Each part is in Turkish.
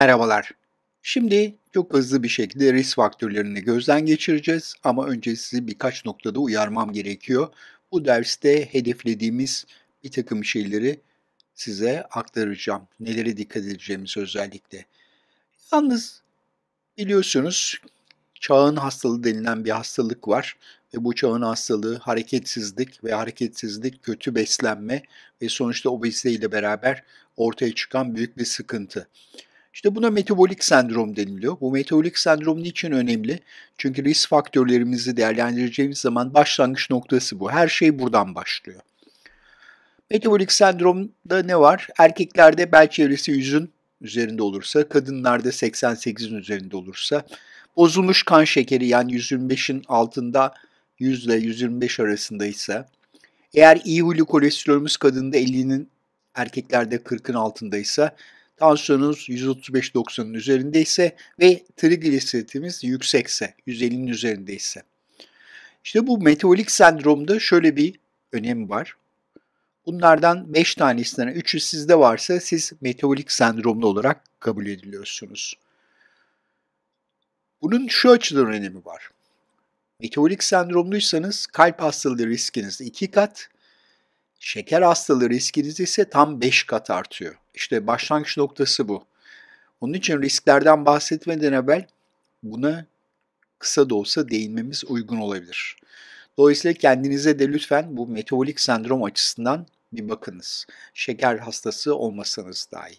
Merhabalar. Şimdi çok hızlı bir şekilde risk faktörlerini gözden geçireceğiz ama önce sizi birkaç noktada uyarmam gerekiyor. Bu derste hedeflediğimiz bir takım şeyleri size aktaracağım. Nelere dikkat edeceğimiz özellikle. Yalnız biliyorsunuz çağın hastalığı denilen bir hastalık var ve bu çağın hastalığı hareketsizlik ve hareketsizlik kötü beslenme ve sonuçta obezite ile beraber ortaya çıkan büyük bir sıkıntı. İşte buna metabolik sendrom deniliyor. Bu metabolik sendrom niçin önemli? Çünkü risk faktörlerimizi değerlendireceğimiz zaman başlangıç noktası bu. Her şey buradan başlıyor. Metabolik sendromda ne var? Erkeklerde bel çevresi 100'ün üzerinde olursa, kadınlarda 88'in üzerinde olursa, bozulmuş kan şekeri yani 125'in altında 100 ile 125 arasındaysa, eğer iyi huylu kolesterolümüz kadında 50'nin erkeklerde 40'ın altındaysa Tansiyonunuz 135-90'ın üzerindeyse ve trigliseritimiz yüksekse, 150'nin üzerindeyse. İşte bu metabolik sendromda şöyle bir önemi var. Bunlardan 5 tanesinden 3'ü sizde varsa siz metabolik sendromlu olarak kabul ediliyorsunuz. Bunun şu açıdan önemi var. Metabolik sendromluysanız kalp hastalığı riskiniz 2 kat, Şeker hastalığı riskiniz ise tam 5 kat artıyor. İşte başlangıç noktası bu. Onun için risklerden bahsetmeden evvel buna kısa da olsa değinmemiz uygun olabilir. Dolayısıyla kendinize de lütfen bu metabolik sendrom açısından bir bakınız. Şeker hastası olmasanız dahi.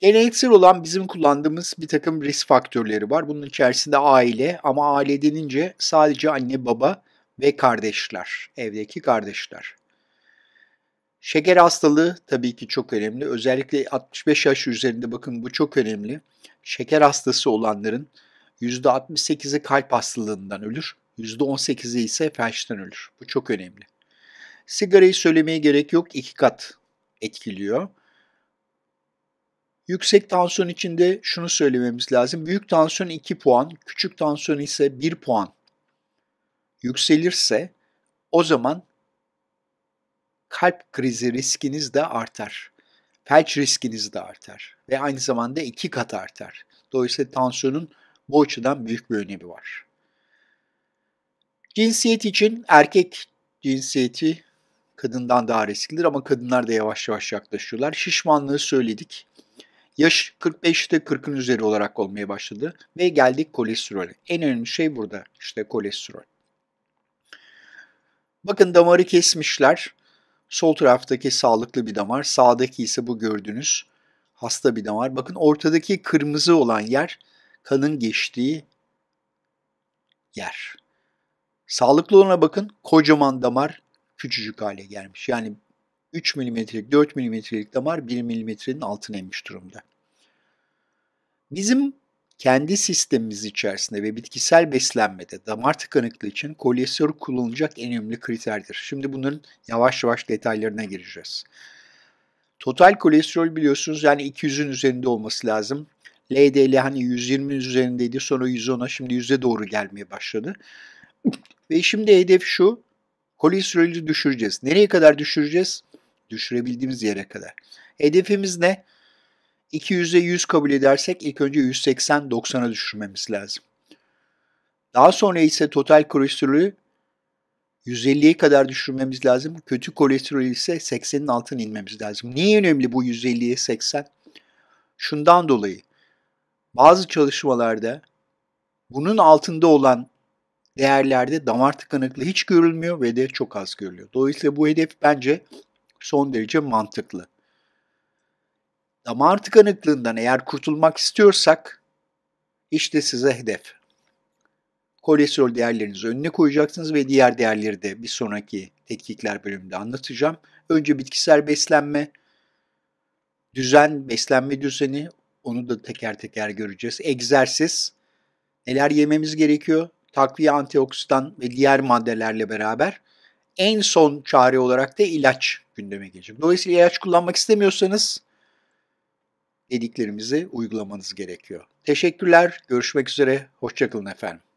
Geleneksel olan bizim kullandığımız bir takım risk faktörleri var. Bunun içerisinde aile ama aile denince sadece anne baba ve kardeşler, evdeki kardeşler. Şeker hastalığı tabii ki çok önemli. Özellikle 65 yaş üzerinde bakın bu çok önemli. Şeker hastası olanların %68'i kalp hastalığından ölür. %18'i ise felçten ölür. Bu çok önemli. Sigarayı söylemeye gerek yok. iki kat etkiliyor. Yüksek tansiyon içinde şunu söylememiz lazım. Büyük tansiyon 2 puan, küçük tansiyon ise 1 puan yükselirse o zaman kalp krizi riskiniz de artar. Felç riskiniz de artar ve aynı zamanda iki kat artar. Dolayısıyla tansiyonun bu açıdan büyük bir önemi var. Cinsiyet için erkek cinsiyeti kadından daha risklidir ama kadınlar da yavaş yavaş yaklaşıyorlar. Şişmanlığı söyledik. Yaş 45'te 40'ın üzeri olarak olmaya başladı ve geldik kolesterole. En önemli şey burada işte kolesterol. Bakın damarı kesmişler. Sol taraftaki sağlıklı bir damar, sağdaki ise bu gördüğünüz hasta bir damar. Bakın ortadaki kırmızı olan yer kanın geçtiği yer. Sağlıklı olana bakın kocaman damar küçücük hale gelmiş. Yani 3 milimetrelik, 4 milimetrelik damar 1 milimetrenin altına inmiş durumda. Bizim kendi sistemimiz içerisinde ve bitkisel beslenmede damar tıkanıklığı için kolesterol kullanılacak en önemli kriterdir. Şimdi bunların yavaş yavaş detaylarına gireceğiz. Total kolesterol biliyorsunuz yani 200'ün üzerinde olması lazım. LDL hani 120'nin üzerindeydi sonra 110'a şimdi 100'e doğru gelmeye başladı. Ve şimdi hedef şu kolesterolü düşüreceğiz. Nereye kadar düşüreceğiz? Düşürebildiğimiz yere kadar. Hedefimiz ne? 200'e 100 kabul edersek ilk önce 180-90'a düşürmemiz lazım. Daha sonra ise total kolesterolü 150'ye kadar düşürmemiz lazım. Kötü kolesterol ise 80'in altına inmemiz lazım. Niye önemli bu 150'ye 80? Şundan dolayı bazı çalışmalarda bunun altında olan değerlerde damar tıkanıklığı hiç görülmüyor ve de çok az görülüyor. Dolayısıyla bu hedef bence son derece mantıklı. Damar tıkanıklığından eğer kurtulmak istiyorsak işte size hedef. Kolesterol değerlerinizi önüne koyacaksınız ve diğer değerleri de bir sonraki tetkikler bölümünde anlatacağım. Önce bitkisel beslenme, düzen, beslenme düzeni onu da teker teker göreceğiz. Egzersiz, neler yememiz gerekiyor, takviye antioksidan ve diğer maddelerle beraber en son çare olarak da ilaç gündeme gelecek. Dolayısıyla ilaç kullanmak istemiyorsanız dediklerimizi uygulamanız gerekiyor. Teşekkürler, görüşmek üzere, hoşçakalın efendim.